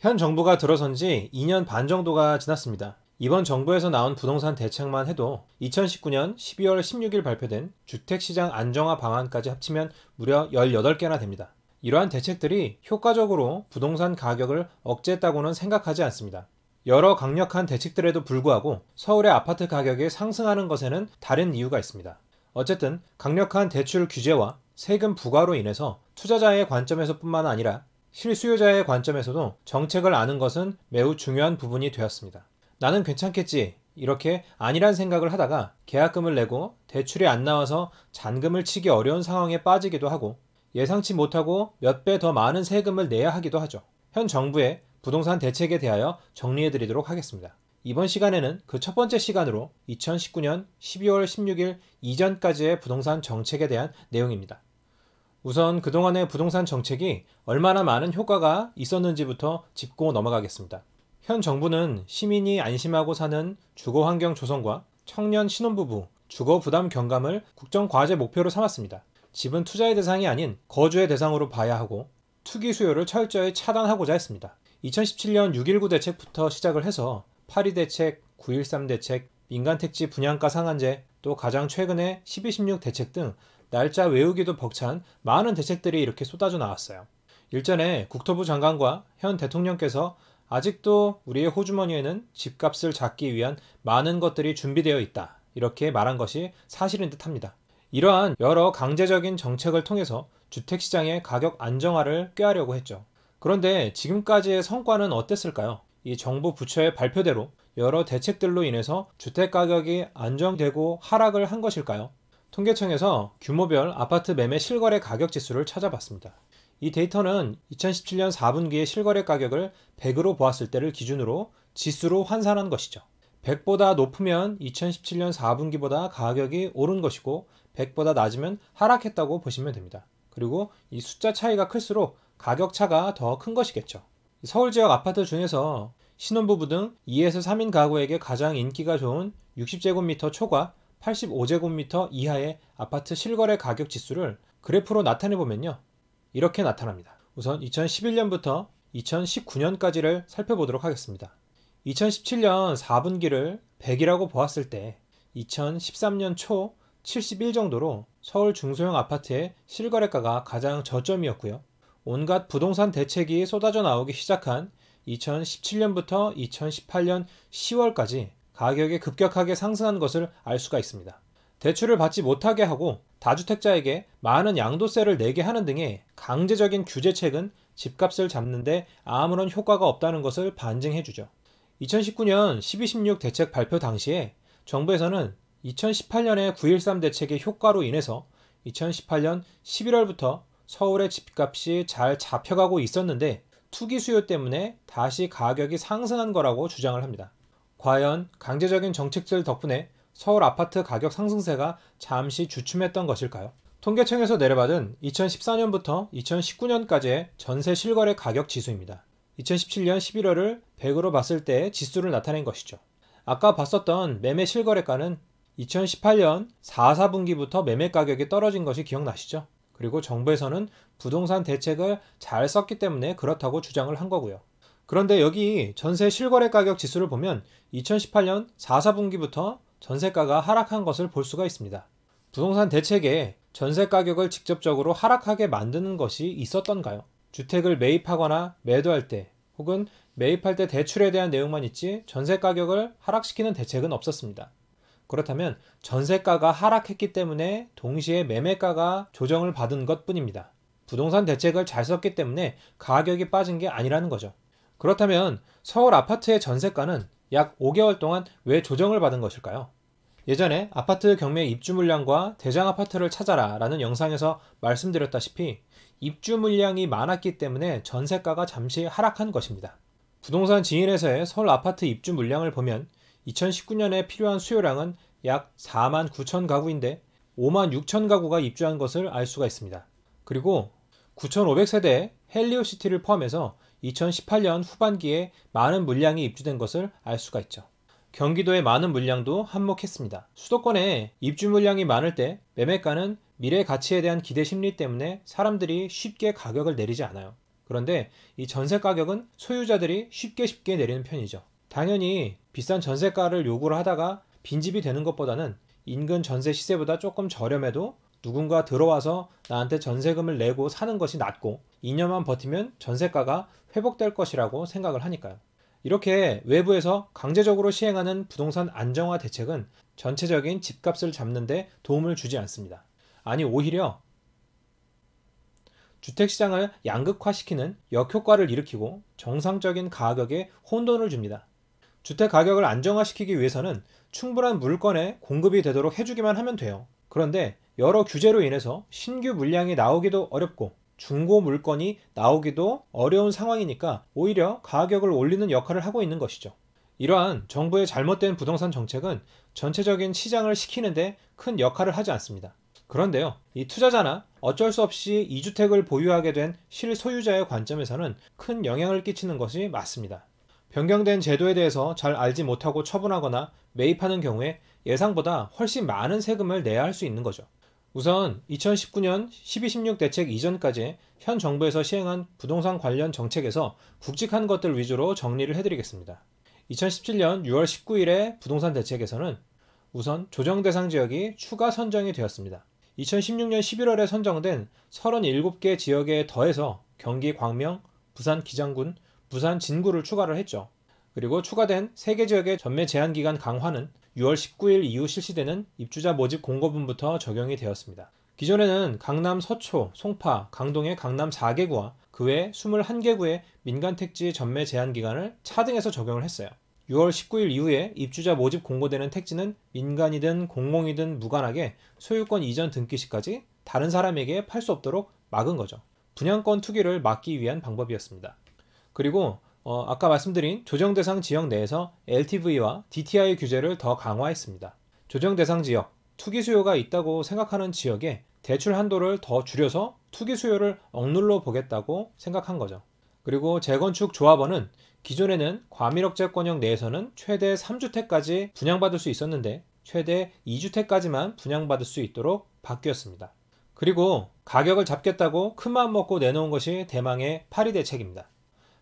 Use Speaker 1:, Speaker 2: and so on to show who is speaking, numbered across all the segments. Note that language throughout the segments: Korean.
Speaker 1: 현 정부가 들어선 지 2년 반 정도가 지났습니다. 이번 정부에서 나온 부동산 대책만 해도 2019년 12월 16일 발표된 주택시장 안정화 방안까지 합치면 무려 18개나 됩니다. 이러한 대책들이 효과적으로 부동산 가격을 억제했다고는 생각하지 않습니다. 여러 강력한 대책들에도 불구하고 서울의 아파트 가격이 상승하는 것에는 다른 이유가 있습니다. 어쨌든 강력한 대출 규제와 세금 부과로 인해서 투자자의 관점에서뿐만 아니라 실수요자의 관점에서도 정책을 아는 것은 매우 중요한 부분이 되었습니다. 나는 괜찮겠지 이렇게 아니란 생각을 하다가 계약금을 내고 대출이 안 나와서 잔금을 치기 어려운 상황에 빠지기도 하고 예상치 못하고 몇 배 더 많은 세금을 내야 하기도 하죠. 현 정부의 부동산 대책에 대하여 정리해 드리도록 하겠습니다. 이번 시간에는 그 첫 번째 시간으로 2019년 12월 16일 이전까지의 부동산 정책에 대한 내용입니다. 우선 그동안의 부동산 정책이 얼마나 많은 효과가 있었는지부터 짚고 넘어가겠습니다. 현 정부는 시민이 안심하고 사는 주거 환경 조성과 청년 신혼부부, 주거 부담 경감을 국정 과제 목표로 삼았습니다. 집은 투자의 대상이 아닌 거주의 대상으로 봐야 하고 투기 수요를 철저히 차단하고자 했습니다. 2017년 6.19 대책부터 시작을 해서 8.2 대책, 9.13 대책, 민간택지 분양가 상한제, 또 가장 최근의 12.16 대책 등 날짜 외우기도 벅찬 많은 대책들이 이렇게 쏟아져 나왔어요. 일전에 국토부 장관과 현 대통령께서 아직도 우리의 호주머니에는 집값을 잡기 위한 많은 것들이 준비되어 있다. 이렇게 말한 것이 사실인 듯 합니다. 이러한 여러 강제적인 정책을 통해서 주택시장의 가격 안정화를 꾀하려고 했죠. 그런데 지금까지의 성과는 어땠을까요? 이 정부 부처의 발표대로 여러 대책들로 인해서 주택 가격이 안정되고 하락을 한 것일까요? 통계청에서 규모별 아파트 매매 실거래 가격 지수를 찾아봤습니다. 이 데이터는 2017년 4분기의 실거래 가격을 100으로 보았을 때를 기준으로 지수로 환산한 것이죠. 100보다 높으면 2017년 4분기보다 가격이 오른 것이고 100보다 낮으면 하락했다고 보시면 됩니다. 그리고 이 숫자 차이가 클수록 가격 차가 더 큰 것이겠죠. 서울 지역 아파트 중에서 신혼부부 등 2에서 3인 가구에게 가장 인기가 좋은 60제곱미터 초과 85제곱미터 이하의 아파트 실거래 가격 지수를 그래프로 나타내 보면요. 이렇게 나타납니다. 우선 2011년부터 2019년까지를 살펴보도록 하겠습니다. 2017년 4분기를 100이라고 보았을 때 2013년 초 71 정도로 서울 중소형 아파트의 실거래가가 가장 저점이었고요. 온갖 부동산 대책이 쏟아져 나오기 시작한 2017년부터 2018년 10월까지 가격이 급격하게 상승한 것을 알 수가 있습니다. 대출을 받지 못하게 하고 다주택자에게 많은 양도세를 내게 하는 등의 강제적인 규제책은 집값을 잡는데 아무런 효과가 없다는 것을 반증해주죠. 2019년 1216 대책 발표 당시에 정부에서는 2018년의 9.13 대책의 효과로 인해서 2018년 11월부터 서울의 집값이 잘 잡혀가고 있었는데 투기 수요 때문에 다시 가격이 상승한 거라고 주장을 합니다. 과연 강제적인 정책들 덕분에 서울 아파트 가격 상승세가 잠시 주춤했던 것일까요? 통계청에서 내려받은 2014년부터 2019년까지의 전세 실거래 가격 지수입니다. 2017년 11월을 100으로 봤을 때의 지수를 나타낸 것이죠. 아까 봤었던 매매 실거래가는 2018년 4, 4분기부터 매매 가격이 떨어진 것이 기억나시죠? 그리고 정부에서는 부동산 대책을 잘 썼기 때문에 그렇다고 주장을 한 거고요. 그런데 여기 전세 실거래 가격 지수를 보면 2018년 4, 4분기부터 전세가가 하락한 것을 볼 수가 있습니다. 부동산 대책에 전세 가격을 직접적으로 하락하게 만드는 것이 있었던가요? 주택을 매입하거나 매도할 때 혹은 매입할 때 대출에 대한 내용만 있지 전세 가격을 하락시키는 대책은 없었습니다. 그렇다면 전세가가 하락했기 때문에 동시에 매매가가 조정을 받은 것 뿐입니다. 부동산 대책을 잘 썼기 때문에 가격이 빠진 게 아니라는 거죠. 그렇다면 서울 아파트의 전세가는 약 5개월 동안 왜 조정을 받은 것일까요? 예전에 아파트 경매 입주 물량과 대장 아파트를 찾아라 라는 영상에서 말씀드렸다시피 입주 물량이 많았기 때문에 전세가가 잠시 하락한 것입니다. 부동산 지인에서의 서울 아파트 입주 물량을 보면 2019년에 필요한 수요량은 약 4만 9천 가구인데 5만 6천 가구가 입주한 것을 알 수가 있습니다. 그리고 9,500세대 헬리오시티를 포함해서 2018년 후반기에 많은 물량이 입주된 것을 알 수가 있죠. 경기도의 많은 물량도 한몫했습니다. 수도권에 입주 물량이 많을 때 매매가는 미래 가치에 대한 기대 심리 때문에 사람들이 쉽게 가격을 내리지 않아요. 그런데 이 전세 가격은 소유자들이 쉽게 쉽게 내리는 편이죠. 당연히 비싼 전세가를 요구를 하다가 빈집이 되는 것보다는 인근 전세 시세보다 조금 저렴해도 누군가 들어와서 나한테 전세금을 내고 사는 것이 낫고 2년만 버티면 전세가가 회복될 것이라고 생각을 하니까요. 이렇게 외부에서 강제적으로 시행하는 부동산 안정화 대책은 전체적인 집값을 잡는데 도움을 주지 않습니다. 아니, 오히려 주택시장을 양극화시키는 역효과를 일으키고 정상적인 가격에 혼돈을 줍니다. 주택 가격을 안정화시키기 위해서는 충분한 물건의 공급이 되도록 해주기만 하면 돼요. 그런데 여러 규제로 인해서 신규 물량이 나오기도 어렵고 중고 물건이 나오기도 어려운 상황이니까 오히려 가격을 올리는 역할을 하고 있는 것이죠. 이러한 정부의 잘못된 부동산 정책은 전체적인 시장을 시키는데 큰 역할을 하지 않습니다. 그런데요, 이 투자자나 어쩔 수 없이 이주택을 보유하게 된 실소유자의 관점에서는 큰 영향을 끼치는 것이 맞습니다. 변경된 제도에 대해서 잘 알지 못하고 처분하거나 매입하는 경우에 예상보다 훨씬 많은 세금을 내야 할 수 있는 거죠. 우선 2019년 1216 대책 이전까지 현 정부에서 시행한 부동산 관련 정책에서 굵직한 것들 위주로 정리를 해드리겠습니다. 2017년 6월 19일에 부동산 대책에서는 우선 조정 대상 지역이 추가 선정이 되었습니다. 2016년 11월에 선정된 37개 지역에 더해서 경기 광명, 부산 기장군, 부산 진구를 추가를 했죠. 그리고 추가된 3개 지역의 전매 제한 기간 강화는 6월 19일 이후 실시되는 입주자 모집 공고분부터 적용이 되었습니다. 기존에는 강남 서초, 송파, 강동의 강남 4개구와 그 외 21개구의 민간택지 전매 제한 기간을 차등해서 적용을 했어요. 6월 19일 이후에 입주자 모집 공고되는 택지는 민간이든 공공이든 무관하게 소유권 이전 등기 시까지 다른 사람에게 팔 수 없도록 막은 거죠. 분양권 투기를 막기 위한 방법이었습니다. 그리고 어, 아까 말씀드린 조정 대상 지역 내에서 LTV와 DTI 규제를 더 강화했습니다. 조정 대상 지역, 투기 수요가 있다고 생각하는 지역에 대출 한도를 더 줄여서 투기 수요를 억눌러 보겠다고 생각한 거죠. 그리고 재건축 조합원은 기존에는 과밀억제권역 내에서는 최대 3주택까지 분양받을 수 있었는데 최대 2주택까지만 분양받을 수 있도록 바뀌었습니다. 그리고 가격을 잡겠다고 큰 마음 먹고 내놓은 것이 대망의 파리 대책입니다.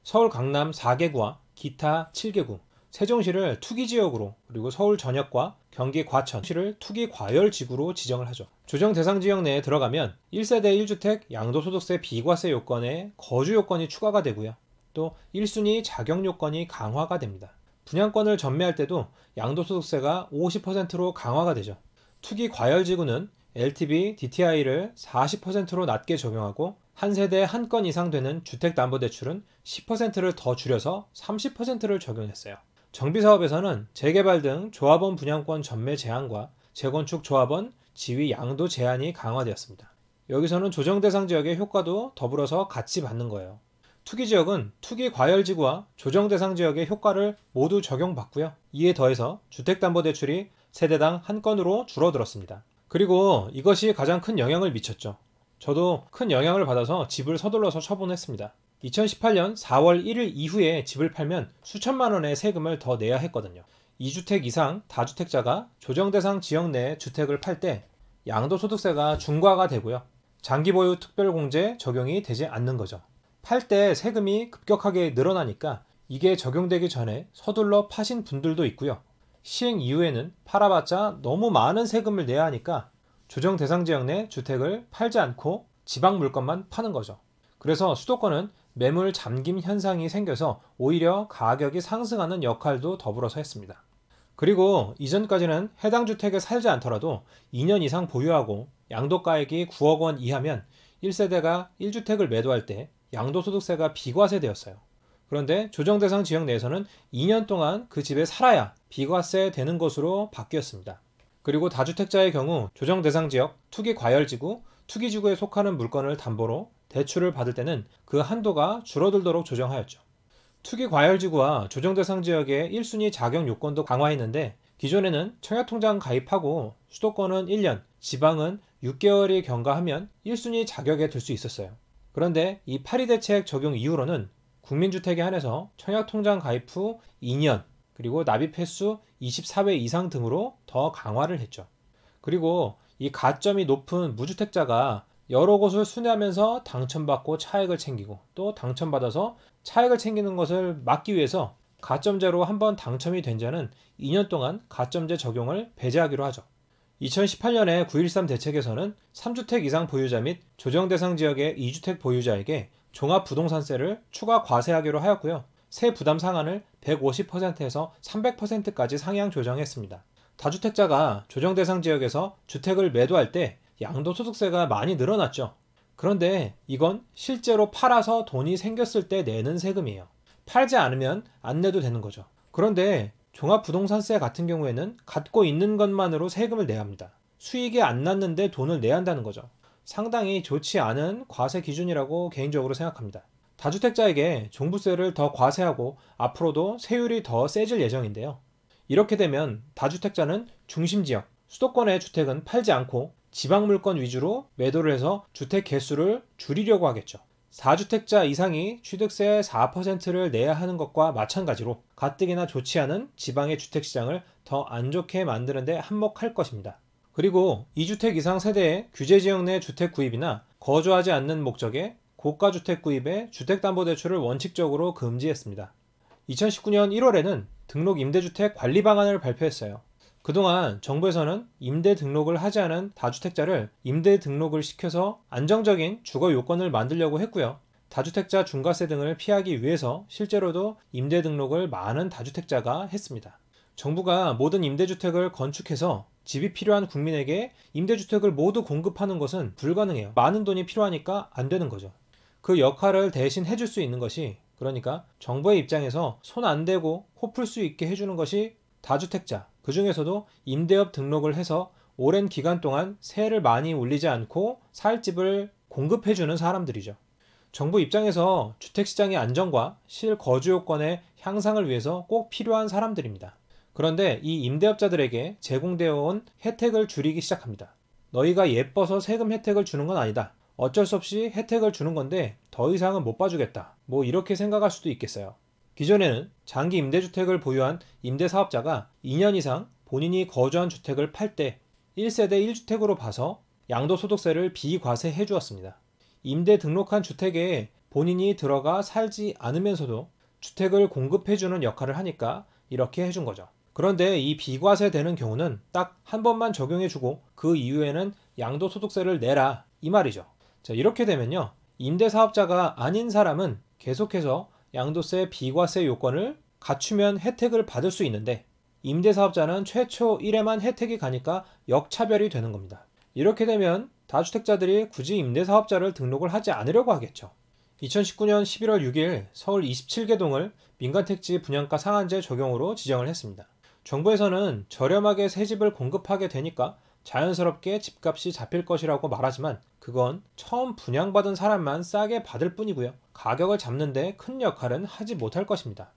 Speaker 1: 서울 강남 4개구와 기타 7개구, 세종시를 투기지역으로 그리고 서울 전역과 경기 과천시를 투기과열지구로 지정을 하죠. 조정 대상 지역 내에 들어가면 1세대 1주택 양도소득세 비과세 요건에 거주 요건이 추가가 되고요. 또 1순위 자격 요건이 강화가 됩니다. 분양권을 전매할 때도 양도소득세가 50%로 강화가 되죠. 투기과열지구는 LTV, DTI를 40%로 낮게 적용하고 한 세대에 한 건 이상 되는 주택담보대출은 10%를 더 줄여서 30%를 적용했어요. 정비사업에서는 재개발 등 조합원 분양권 전매 제한과 재건축 조합원 지위 양도 제한이 강화되었습니다. 여기서는 조정 대상 지역의 효과도 더불어서 같이 받는 거예요. 투기 지역은 투기 과열 지구와 조정 대상 지역의 효과를 모두 적용받고요. 이에 더해서 주택담보대출이 세대당 한 건으로 줄어들었습니다. 그리고 이것이 가장 큰 영향을 미쳤죠. 저도 큰 영향을 받아서 집을 서둘러서 처분했습니다. 2018년 4월 1일 이후에 집을 팔면 수천만 원의 세금을 더 내야 했거든요. 2주택 이상 다주택자가 조정대상 지역 내 주택을 팔 때 양도소득세가 중과가 되고요. 장기보유 특별공제 적용이 되지 않는 거죠. 팔 때 세금이 급격하게 늘어나니까 이게 적용되기 전에 서둘러 파신 분들도 있고요. 시행 이후에는 팔아봤자 너무 많은 세금을 내야 하니까 조정 대상 지역 내 주택을 팔지 않고 지방 물건만 파는 거죠. 그래서 수도권은 매물 잠김 현상이 생겨서 오히려 가격이 상승하는 역할도 더불어서 했습니다. 그리고 이전까지는 해당 주택에 살지 않더라도 2년 이상 보유하고 양도가액이 9억 원 이하면 1세대가 1주택을 매도할 때 양도소득세가 비과세되었어요. 그런데 조정 대상 지역 내에서는 2년 동안 그 집에 살아야 비과세 되는 것으로 바뀌었습니다. 그리고 다주택자의 경우 조정 대상 지역, 투기 과열 지구, 투기 지구에 속하는 물건을 담보로 대출을 받을 때는 그 한도가 줄어들도록 조정하였죠. 투기 과열 지구와 조정 대상 지역의 1순위 자격 요건도 강화했는데 기존에는 청약통장 가입하고 수도권은 1년, 지방은 6개월이 경과하면 1순위 자격에 들 수 있었어요. 그런데 이 파리 대책 적용 이후로는 국민주택에 한해서 청약통장 가입 후 2년 그리고 납입 횟수 24회 이상 등으로 더 강화를 했죠. 그리고 이 가점이 높은 무주택자가 여러 곳을 순회하면서 당첨받고 차액을 챙기고 또 당첨받아서 차액을 챙기는 것을 막기 위해서 가점제로 한번 당첨이 된 자는 2년 동안 가점제 적용을 배제하기로 하죠. 2018년에 9.13 대책에서는 3주택 이상 보유자 및 조정 대상 지역의 2주택 보유자에게 종합 부동산세를 추가 과세하기로 하였고요. 세 부담 상한을 150%에서 300%까지 상향 조정했습니다. 다주택자가 조정 대상 지역에서 주택을 매도할 때 양도소득세가 많이 늘어났죠. 그런데 이건 실제로 팔아서 돈이 생겼을 때 내는 세금이에요. 팔지 않으면 안 내도 되는 거죠. 그런데 종합부동산세 같은 경우에는 갖고 있는 것만으로 세금을 내야 합니다. 수익이 안 났는데 돈을 내야 한다는 거죠. 상당히 좋지 않은 과세 기준이라고 개인적으로 생각합니다. 다주택자에게 종부세를 더 과세하고 앞으로도 세율이 더 세질 예정인데요. 이렇게 되면 다주택자는 중심지역, 수도권의 주택은 팔지 않고 지방 물건 위주로 매도를 해서 주택 개수를 줄이려고 하겠죠. 4주택자 이상이 취득세 의 4%를 내야 하는 것과 마찬가지로 가뜩이나 좋지 않은 지방의 주택시장을 더 안 좋게 만드는데 한몫할 것입니다. 그리고 2주택 이상 세대의 규제지역 내 주택 구입이나 거주하지 않는 목적의 고가주택 구입에 주택담보대출을 원칙적으로 금지했습니다. 2019년 1월에는 등록 임대주택 관리 방안을 발표했어요. 그동안 정부에서는 임대 등록을 하지 않은 다주택자를 임대 등록을 시켜서 안정적인 주거 요건을 만들려고 했고요. 다주택자 중과세 등을 피하기 위해서 실제로도 임대 등록을 많은 다주택자가 했습니다. 정부가 모든 임대주택을 건축해서 집이 필요한 국민에게 임대주택을 모두 공급하는 것은 불가능해요. 많은 돈이 필요하니까 안 되는 거죠. 그 역할을 대신 해줄 수 있는 것이 그러니까 정부의 입장에서 손 안 대고 코 풀 수 있게 해주는 것이 다주택자 그 중에서도 임대업 등록을 해서 오랜 기간 동안 세를 많이 올리지 않고 살 집을 공급해주는 사람들이죠. 정부 입장에서 주택시장의 안정과 실거주요건의 향상을 위해서 꼭 필요한 사람들입니다. 그런데 이 임대업자들에게 제공되어 온 혜택을 줄이기 시작합니다. 너희가 예뻐서 세금 혜택을 주는 건 아니다. 어쩔 수 없이 혜택을 주는 건데 더 이상은 못 봐주겠다. 뭐 이렇게 생각할 수도 있겠어요. 기존에는 장기 임대주택을 보유한 임대사업자가 2년 이상 본인이 거주한 주택을 팔 때 1세대 1주택으로 봐서 양도소득세를 비과세해 주었습니다. 임대 등록한 주택에 본인이 들어가 살지 않으면서도 주택을 공급해 주는 역할을 하니까 이렇게 해준 거죠. 그런데 이 비과세 되는 경우는 딱 한 번만 적용해 주고 그 이후에는 양도소득세를 내라 이 말이죠. 자, 이렇게 되면요. 임대사업자가 아닌 사람은 계속해서 양도세 비과세 요건을 갖추면 혜택을 받을 수 있는데 임대사업자는 최초 1회만 혜택이 가니까 역차별이 되는 겁니다. 이렇게 되면 다주택자들이 굳이 임대사업자를 등록을 하지 않으려고 하겠죠. 2019년 11월 6일 서울 27개 동을 민간택지 분양가 상한제 적용으로 지정을 했습니다. 정부에서는 저렴하게 새 집을 공급하게 되니까 자연스럽게 집값이 잡힐 것이라고 말하지만 그건 처음 분양받은 사람만 싸게 받을 뿐이고요. 가격을 잡는데 큰 역할은 하지 못할 것입니다.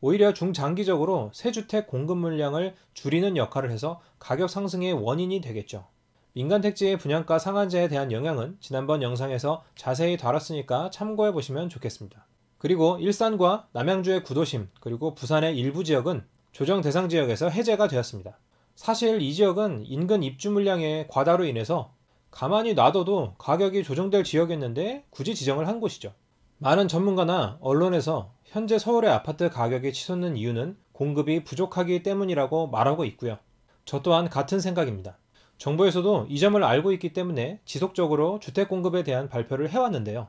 Speaker 1: 오히려 중장기적으로 새주택 공급 물량을 줄이는 역할을 해서 가격 상승의 원인이 되겠죠. 민간택지의 분양가 상한제에 대한 영향은 지난번 영상에서 자세히 다뤘으니까 참고해 보시면 좋겠습니다. 그리고 일산과 남양주의 구도심 그리고 부산의 일부 지역은 조정 대상 지역에서 해제가 되었습니다. 사실 이 지역은 인근 입주 물량의 과다로 인해서 가만히 놔둬도 가격이 조정될 지역이었는데 굳이 지정을 한 곳이죠. 많은 전문가나 언론에서 현재 서울의 아파트 가격이 치솟는 이유는 공급이 부족하기 때문이라고 말하고 있고요. 저 또한 같은 생각입니다. 정부에서도 이 점을 알고 있기 때문에 지속적으로 주택 공급에 대한 발표를 해왔는데요.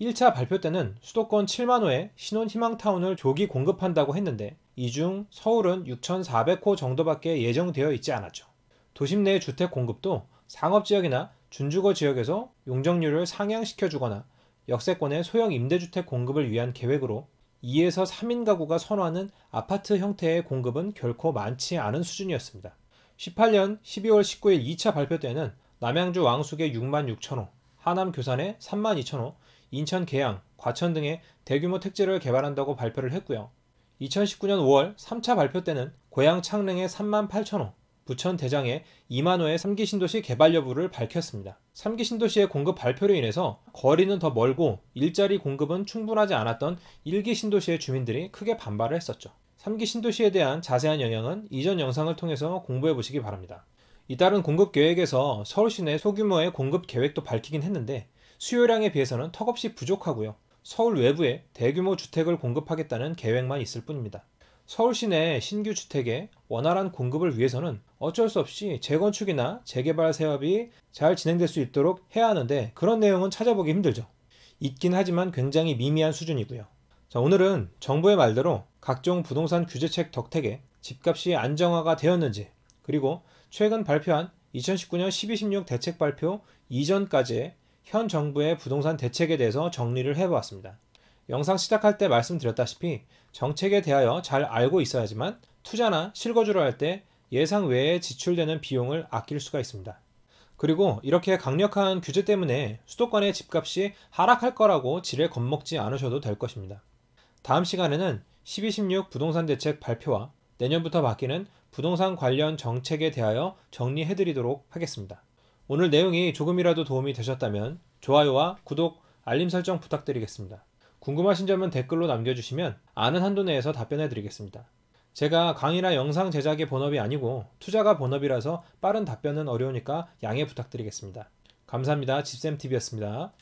Speaker 1: 1차 발표 때는 수도권 7만 호의 신혼 희망타운을 조기 공급한다고 했는데 이중 서울은 6,400호 정도밖에 예정되어 있지 않았죠. 도심 내 주택 공급도 상업지역이나 준주거 지역에서 용적률을 상향시켜주거나 역세권의 소형 임대주택 공급을 위한 계획으로 2에서 3인 가구가 선호하는 아파트 형태의 공급은 결코 많지 않은 수준이었습니다. 18년 12월 19일 2차 발표 때는 남양주 왕숙의 6만 6천호, 하남 교산의 3만 2천호, 인천 계양, 과천 등의 대규모 택지를 개발한다고 발표를 했고요. 2019년 5월 3차 발표 때는 고향 창릉의 3만 8천 호, 부천 대장의 2만 호의 3기 신도시 개발 여부를 밝혔습니다. 3기 신도시의 공급 발표로 인해서 거리는 더 멀고 일자리 공급은 충분하지 않았던 1기 신도시의 주민들이 크게 반발을 했었죠. 3기 신도시에 대한 자세한 영향은 이전 영상을 통해서 공부해 보시기 바랍니다. 이따른 공급 계획에서 서울시내 소규모의 공급 계획도 밝히긴 했는데 수요량에 비해서는 턱없이 부족하고요. 서울 외부에 대규모 주택을 공급하겠다는 계획만 있을 뿐입니다. 서울 시내 신규 주택의 원활한 공급을 위해서는 어쩔 수 없이 재건축이나 재개발 사업이 잘 진행될 수 있도록 해야 하는데 그런 내용은 찾아보기 힘들죠. 있긴 하지만 굉장히 미미한 수준이고요. 자, 오늘은 정부의 말대로 각종 부동산 규제책 덕택에 집값이 안정화가 되었는지 그리고 최근 발표한 2019년 12.16 대책 발표 이전까지의 현 정부의 부동산 대책에 대해서 정리를 해보았습니다. 영상 시작할 때 말씀드렸다시피 정책에 대하여 잘 알고 있어야지만 투자나 실거주를 할 때 예상 외에 지출되는 비용을 아낄 수가 있습니다. 그리고 이렇게 강력한 규제 때문에 수도권의 집값이 하락할 거라고 지레 겁먹지 않으셔도 될 것입니다. 다음 시간에는 1216 부동산 대책 발표와 내년부터 바뀌는 부동산 관련 정책에 대하여 정리해드리도록 하겠습니다. 오늘 내용이 조금이라도 도움이 되셨다면 좋아요와 구독, 알림 설정 부탁드리겠습니다. 궁금하신 점은 댓글로 남겨주시면 아는 한도 내에서 답변해 드리겠습니다. 제가 강의나 영상 제작의 본업이 아니고 투자가 본업이라서 빠른 답변은 어려우니까 양해 부탁드리겠습니다. 감사합니다. 집쌤TV였습니다.